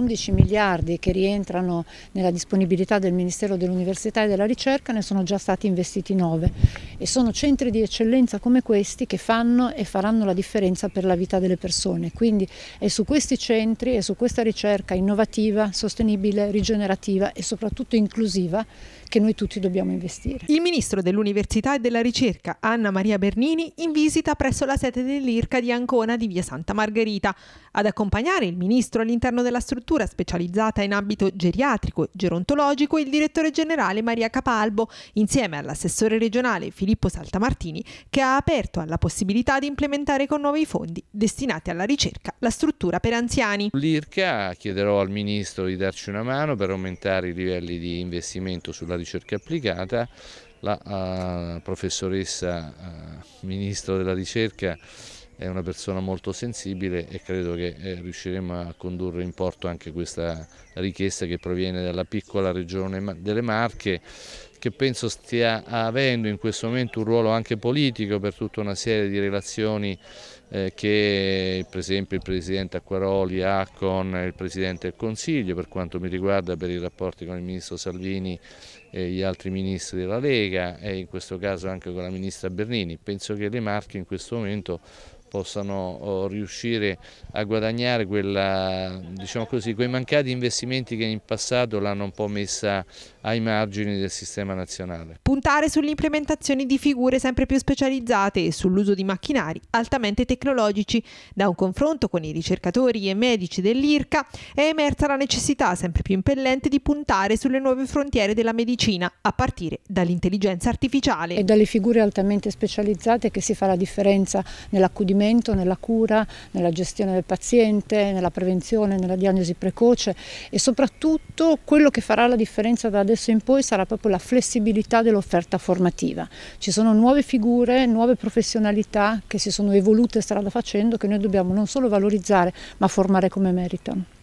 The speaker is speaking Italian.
11 miliardi che rientrano nella disponibilità del Ministero dell'Università e della Ricerca ne sono già stati investiti 9 e sono centri di eccellenza come questi che fanno e faranno la differenza per la vita delle persone. Quindi è su questi centri e su questa ricerca innovativa, sostenibile, rigenerativa e soprattutto inclusiva che noi tutti dobbiamo investire. Il Ministro dell'Università e della Ricerca, Anna Maria Bernini, in visita presso la sede dell'IRCA di Ancona di Via Santa Margherita. Ad accompagnare il Ministro all'interno della struttura struttura specializzata in ambito geriatrico e gerontologico il direttore generale Maria Capalbo, insieme all'assessore regionale Filippo Saltamartini, che ha aperto alla possibilità di implementare con nuovi fondi destinati alla ricerca la struttura per anziani. L'IRCA chiederò al Ministro di darci una mano per aumentare i livelli di investimento sulla ricerca applicata la uh, professoressa uh, Ministro della Ricerca è una persona molto sensibile e credo che eh, riusciremo a condurre in porto anche questa richiesta che proviene dalla piccola regione delle Marche che penso stia avendo in questo momento un ruolo anche politico per tutta una serie di relazioni eh, che per esempio il Presidente Acquaroli ha con il Presidente del Consiglio per quanto mi riguarda per i rapporti con il Ministro Salvini e gli altri Ministri della Lega e in questo caso anche con la Ministra Bernini. Penso che le Marche in questo momento possano oh, riuscire a guadagnare quella, diciamo così, quei mancati investimenti che in passato l'hanno un po' messa ai margini del sistema sistema nazionale. Puntare sull'implementazione di figure sempre più specializzate e sull'uso di macchinari altamente tecnologici. Da un confronto con i ricercatori e medici dell'IRCA è emersa la necessità sempre più impellente di puntare sulle nuove frontiere della medicina, a partire dall'intelligenza artificiale. E dalle figure altamente specializzate che si fa la differenza nell'accudimento, nella cura, nella gestione del paziente, nella prevenzione, nella diagnosi precoce e soprattutto quello che farà la differenza da adesso in poi sarà proprio la flessibilità flessibilità dell'offerta formativa. Ci sono nuove figure, nuove professionalità che si sono evolute strada facendo che noi dobbiamo non solo valorizzare ma formare come meritano.